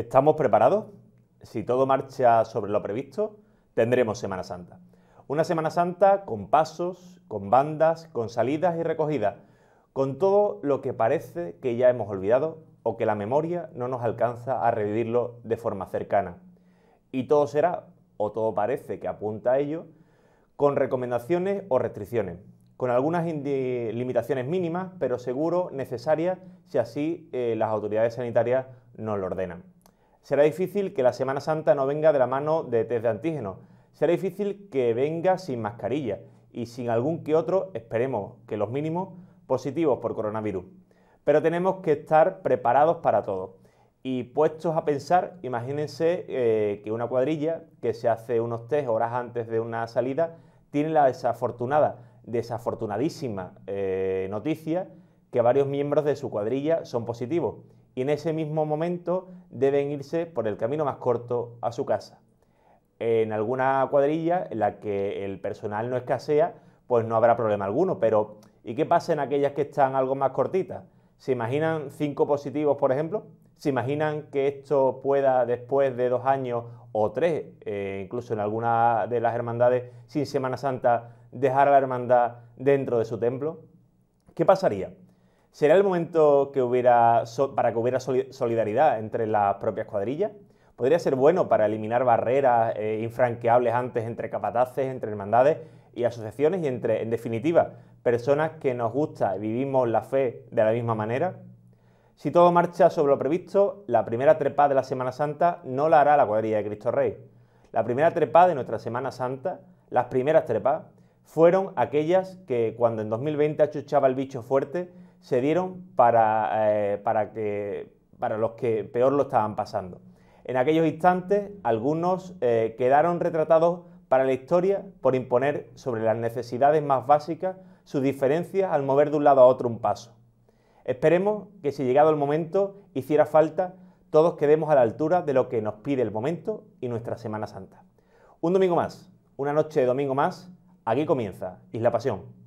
¿Estamos preparados? Si todo marcha sobre lo previsto, tendremos Semana Santa. Una Semana Santa con pasos, con bandas, con salidas y recogidas, con todo lo que parece que ya hemos olvidado o que la memoria no nos alcanza a revivirlo de forma cercana. Y todo será, o todo parece que apunta a ello, con recomendaciones o restricciones, con algunas limitaciones mínimas, pero seguro necesarias si así eh, las autoridades sanitarias nos lo ordenan. Será difícil que la Semana Santa no venga de la mano de test de antígenos. Será difícil que venga sin mascarilla y sin algún que otro, esperemos que los mínimos, positivos por coronavirus. Pero tenemos que estar preparados para todo. Y puestos a pensar, imagínense eh, que una cuadrilla que se hace unos test horas antes de una salida tiene la desafortunada, desafortunadísima eh, noticia que varios miembros de su cuadrilla son positivos y en ese mismo momento deben irse por el camino más corto a su casa. En alguna cuadrilla en la que el personal no escasea, pues no habrá problema alguno, pero ¿y qué pasa en aquellas que están algo más cortitas? ¿Se imaginan cinco positivos, por ejemplo? ¿Se imaginan que esto pueda, después de dos años o tres, eh, incluso en alguna de las hermandades, sin Semana Santa, dejar a la hermandad dentro de su templo? ¿Qué pasaría? ¿Será el momento que hubiera para que hubiera solidaridad entre las propias cuadrillas? ¿Podría ser bueno para eliminar barreras eh, infranqueables antes entre capataces, entre hermandades y asociaciones y entre, en definitiva, personas que nos gusta y vivimos la fe de la misma manera? Si todo marcha sobre lo previsto, la primera trepa de la Semana Santa no la hará la cuadrilla de Cristo Rey. La primera trepa de nuestra Semana Santa, las primeras trepas, fueron aquellas que cuando en 2020 achuchaba el bicho fuerte, se dieron para, eh, para, que, para los que peor lo estaban pasando. En aquellos instantes, algunos eh, quedaron retratados para la historia por imponer sobre las necesidades más básicas sus diferencias al mover de un lado a otro un paso. Esperemos que si llegado el momento hiciera falta, todos quedemos a la altura de lo que nos pide el momento y nuestra Semana Santa. Un domingo más, una noche de domingo más, aquí comienza Isla Pasión.